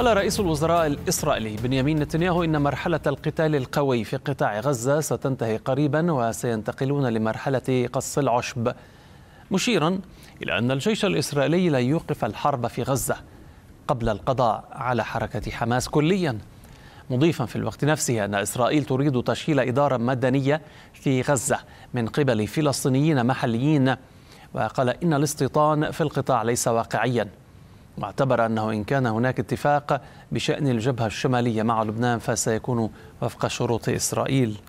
قال رئيس الوزراء الإسرائيلي بنيامين نتنياهو إن مرحلة القتال القوي في قطاع غزة ستنتهي قريبا وسينتقلون لمرحلة قص العشب مشيرا إلى أن الجيش الإسرائيلي لا يوقف الحرب في غزة قبل القضاء على حركة حماس كليا مضيفا في الوقت نفسه أن إسرائيل تريد تشكيل إدارة مدنية في غزة من قبل فلسطينيين محليين وقال إن الاستيطان في القطاع ليس واقعيا واعتبر أنه إن كان هناك اتفاق بشأن الجبهة الشمالية مع لبنان فسيكون وفق شروط إسرائيل